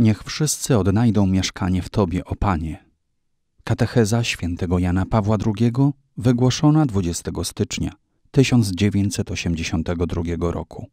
Niech wszyscy odnajdą mieszkanie w Tobie, o Panie. Katecheza świętego Jana Pawła II wygłoszona 20 stycznia 1982 roku.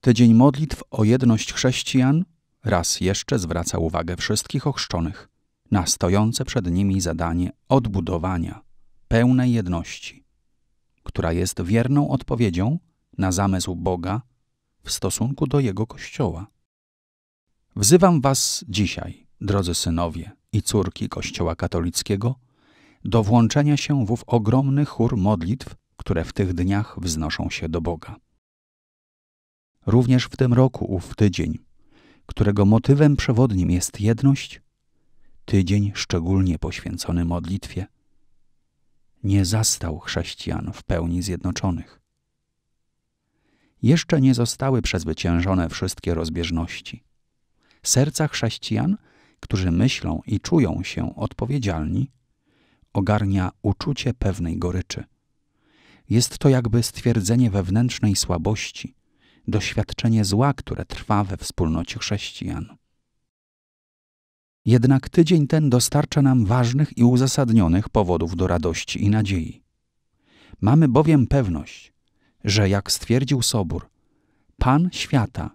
Tydzień modlitw o jedność chrześcijan raz jeszcze zwraca uwagę wszystkich ochrzczonych na stojące przed nimi zadanie odbudowania pełnej jedności, która jest wierną odpowiedzią na zamysł Boga w stosunku do jego kościoła. Wzywam Was dzisiaj, drodzy synowie i córki Kościoła katolickiego, do włączenia się w ów ogromny chór modlitw, które w tych dniach wznoszą się do Boga. Również w tym roku ów tydzień, którego motywem przewodnim jest jedność, tydzień szczególnie poświęcony modlitwie, nie zastał chrześcijan w pełni zjednoczonych jeszcze nie zostały przezwyciężone wszystkie rozbieżności. Serca chrześcijan, którzy myślą i czują się odpowiedzialni, ogarnia uczucie pewnej goryczy. Jest to jakby stwierdzenie wewnętrznej słabości, doświadczenie zła, które trwa we wspólnocie chrześcijan. Jednak tydzień ten dostarcza nam ważnych i uzasadnionych powodów do radości i nadziei. Mamy bowiem pewność, że jak stwierdził Sobór, Pan świata,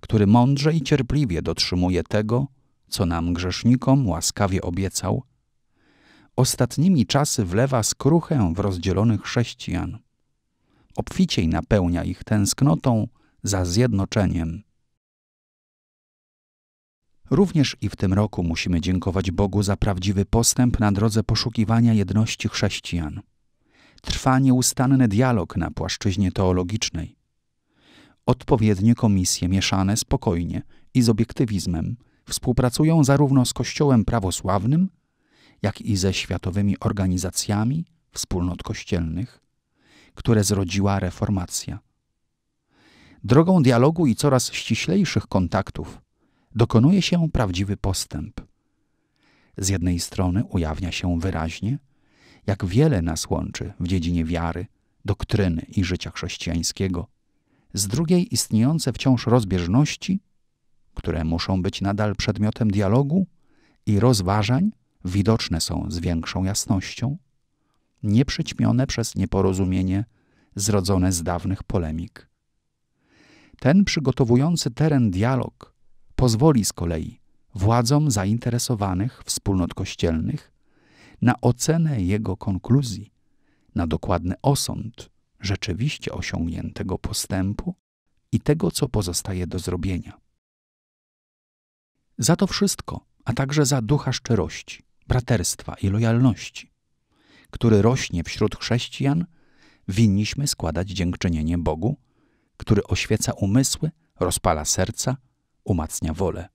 który mądrze i cierpliwie dotrzymuje tego, co nam grzesznikom łaskawie obiecał, ostatnimi czasy wlewa skruchę w rozdzielonych chrześcijan. Obficiej napełnia ich tęsknotą za zjednoczeniem. Również i w tym roku musimy dziękować Bogu za prawdziwy postęp na drodze poszukiwania jedności chrześcijan trwa nieustanny dialog na płaszczyźnie teologicznej. Odpowiednie komisje mieszane spokojnie i z obiektywizmem współpracują zarówno z Kościołem prawosławnym, jak i ze światowymi organizacjami wspólnot kościelnych, które zrodziła reformacja. Drogą dialogu i coraz ściślejszych kontaktów dokonuje się prawdziwy postęp. Z jednej strony ujawnia się wyraźnie, jak wiele nas łączy w dziedzinie wiary, doktryny i życia chrześcijańskiego, z drugiej istniejące wciąż rozbieżności, które muszą być nadal przedmiotem dialogu i rozważań, widoczne są z większą jasnością, nieprzyćmione przez nieporozumienie zrodzone z dawnych polemik. Ten przygotowujący teren dialog pozwoli z kolei władzom zainteresowanych wspólnot kościelnych na ocenę jego konkluzji, na dokładny osąd rzeczywiście osiągniętego postępu i tego, co pozostaje do zrobienia. Za to wszystko, a także za ducha szczerości, braterstwa i lojalności, który rośnie wśród chrześcijan, winniśmy składać dziękczynienie Bogu, który oświeca umysły, rozpala serca, umacnia wolę.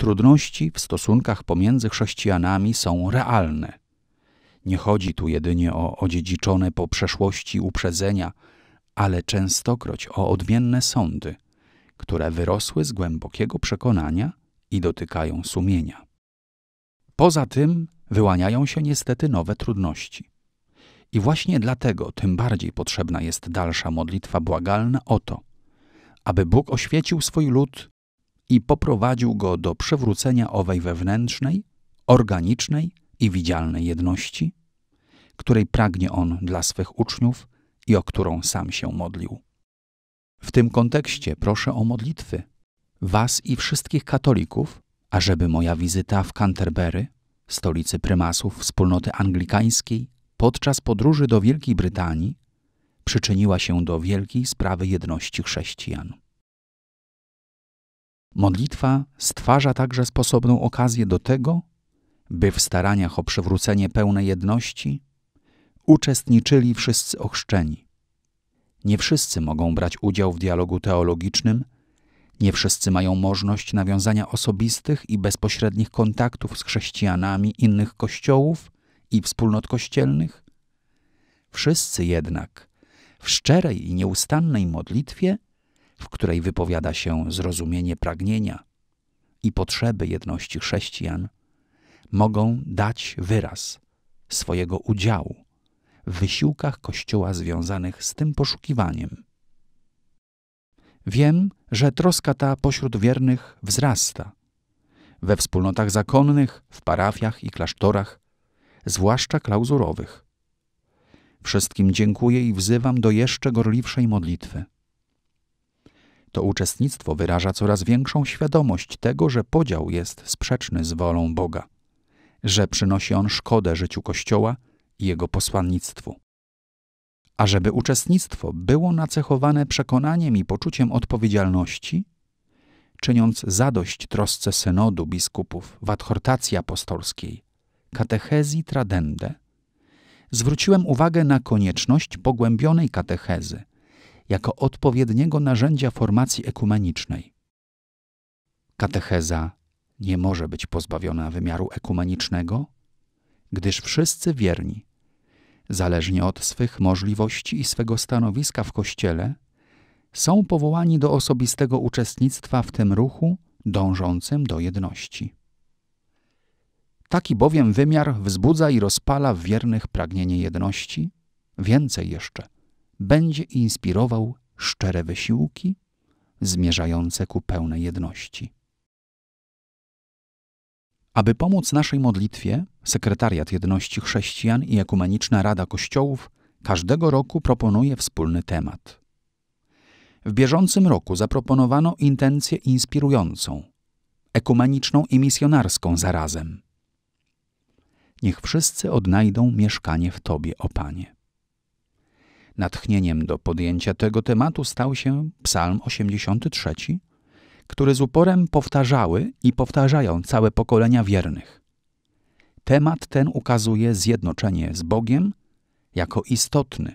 Trudności w stosunkach pomiędzy chrześcijanami są realne. Nie chodzi tu jedynie o odziedziczone po przeszłości uprzedzenia, ale częstokroć o odmienne sądy, które wyrosły z głębokiego przekonania i dotykają sumienia. Poza tym wyłaniają się niestety nowe trudności. I właśnie dlatego tym bardziej potrzebna jest dalsza modlitwa błagalna o to, aby Bóg oświecił swój lud i poprowadził go do przewrócenia owej wewnętrznej, organicznej i widzialnej jedności, której pragnie on dla swych uczniów i o którą sam się modlił. W tym kontekście proszę o modlitwy Was i wszystkich katolików, ażeby moja wizyta w Canterbury, stolicy prymasów wspólnoty anglikańskiej, podczas podróży do Wielkiej Brytanii przyczyniła się do wielkiej sprawy jedności chrześcijan. Modlitwa stwarza także sposobną okazję do tego, by w staraniach o przywrócenie pełnej jedności uczestniczyli wszyscy ochrzczeni. Nie wszyscy mogą brać udział w dialogu teologicznym, nie wszyscy mają możliwość nawiązania osobistych i bezpośrednich kontaktów z chrześcijanami innych kościołów i wspólnot kościelnych. Wszyscy jednak w szczerej i nieustannej modlitwie w której wypowiada się zrozumienie pragnienia i potrzeby jedności chrześcijan, mogą dać wyraz swojego udziału w wysiłkach Kościoła związanych z tym poszukiwaniem. Wiem, że troska ta pośród wiernych wzrasta. We wspólnotach zakonnych, w parafiach i klasztorach, zwłaszcza klauzurowych. Wszystkim dziękuję i wzywam do jeszcze gorliwszej modlitwy. To uczestnictwo wyraża coraz większą świadomość tego, że podział jest sprzeczny z wolą Boga, że przynosi on szkodę życiu Kościoła i jego posłannictwu. A żeby uczestnictwo było nacechowane przekonaniem i poczuciem odpowiedzialności, czyniąc zadość trosce synodu biskupów w adhortacji apostolskiej, katechezji tradende, zwróciłem uwagę na konieczność pogłębionej katechezy, jako odpowiedniego narzędzia formacji ekumenicznej. Katecheza nie może być pozbawiona wymiaru ekumenicznego, gdyż wszyscy wierni, zależnie od swych możliwości i swego stanowiska w Kościele, są powołani do osobistego uczestnictwa w tym ruchu dążącym do jedności. Taki bowiem wymiar wzbudza i rozpala w wiernych pragnienie jedności, więcej jeszcze – będzie inspirował szczere wysiłki zmierzające ku pełnej jedności. Aby pomóc naszej modlitwie, Sekretariat Jedności Chrześcijan i Ekumeniczna Rada Kościołów każdego roku proponuje wspólny temat. W bieżącym roku zaproponowano intencję inspirującą, ekumeniczną i misjonarską zarazem. Niech wszyscy odnajdą mieszkanie w Tobie, o Panie. Natchnieniem do podjęcia tego tematu stał się Psalm 83, który z uporem powtarzały i powtarzają całe pokolenia wiernych. Temat ten ukazuje zjednoczenie z Bogiem jako istotny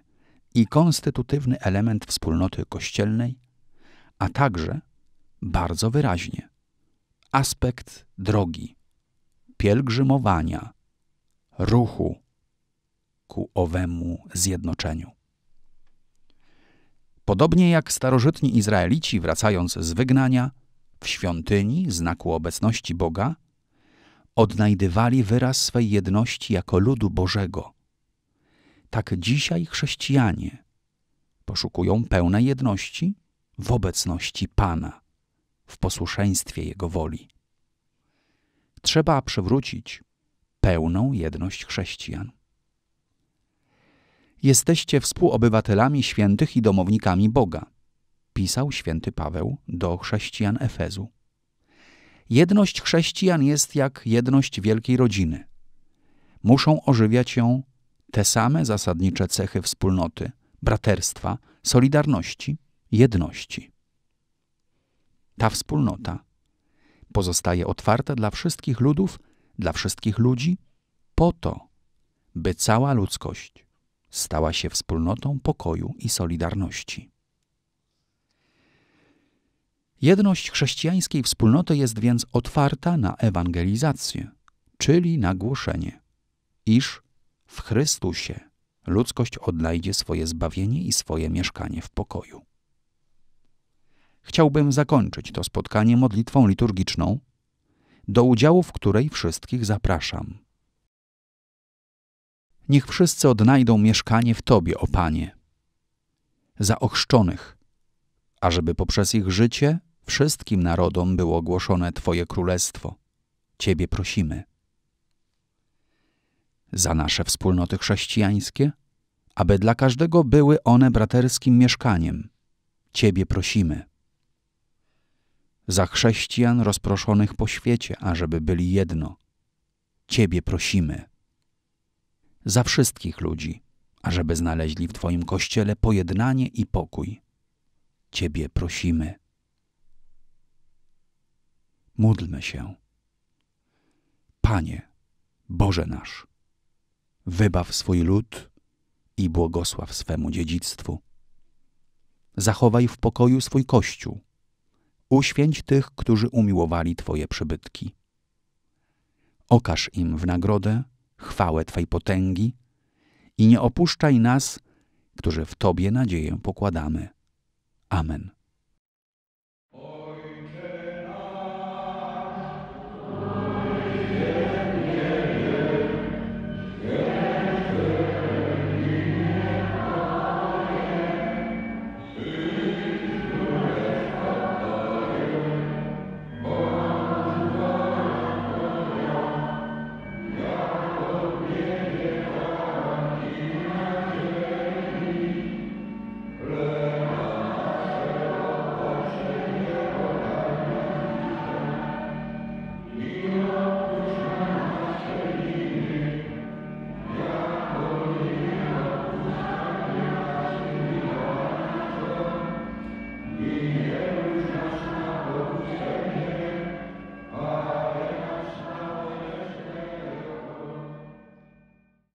i konstytutywny element wspólnoty kościelnej, a także bardzo wyraźnie aspekt drogi, pielgrzymowania, ruchu ku owemu zjednoczeniu. Podobnie jak starożytni Izraelici wracając z wygnania, w świątyni, znaku obecności Boga, odnajdywali wyraz swej jedności jako ludu Bożego. Tak dzisiaj chrześcijanie poszukują pełnej jedności w obecności Pana, w posłuszeństwie Jego woli. Trzeba przywrócić pełną jedność chrześcijan jesteście współobywatelami świętych i domownikami Boga, pisał święty Paweł do chrześcijan Efezu. Jedność chrześcijan jest jak jedność wielkiej rodziny. Muszą ożywiać ją te same zasadnicze cechy wspólnoty, braterstwa, solidarności, jedności. Ta wspólnota pozostaje otwarta dla wszystkich ludów, dla wszystkich ludzi, po to, by cała ludzkość stała się wspólnotą pokoju i solidarności. Jedność chrześcijańskiej wspólnoty jest więc otwarta na ewangelizację, czyli na głoszenie, iż w Chrystusie ludzkość odnajdzie swoje zbawienie i swoje mieszkanie w pokoju. Chciałbym zakończyć to spotkanie modlitwą liturgiczną, do udziału w której wszystkich zapraszam. Niech wszyscy odnajdą mieszkanie w Tobie, o Panie. Za ochrzczonych, ażeby poprzez ich życie wszystkim narodom było ogłoszone Twoje królestwo. Ciebie prosimy. Za nasze wspólnoty chrześcijańskie, aby dla każdego były one braterskim mieszkaniem. Ciebie prosimy. Za chrześcijan rozproszonych po świecie, ażeby byli jedno. Ciebie prosimy za wszystkich ludzi, ażeby znaleźli w Twoim kościele pojednanie i pokój. Ciebie prosimy. Módlmy się. Panie, Boże nasz, wybaw swój lud i błogosław swemu dziedzictwu. Zachowaj w pokoju swój kościół. Uświęć tych, którzy umiłowali Twoje przybytki. Okaż im w nagrodę chwałę Twej potęgi i nie opuszczaj nas, którzy w Tobie nadzieję pokładamy. Amen.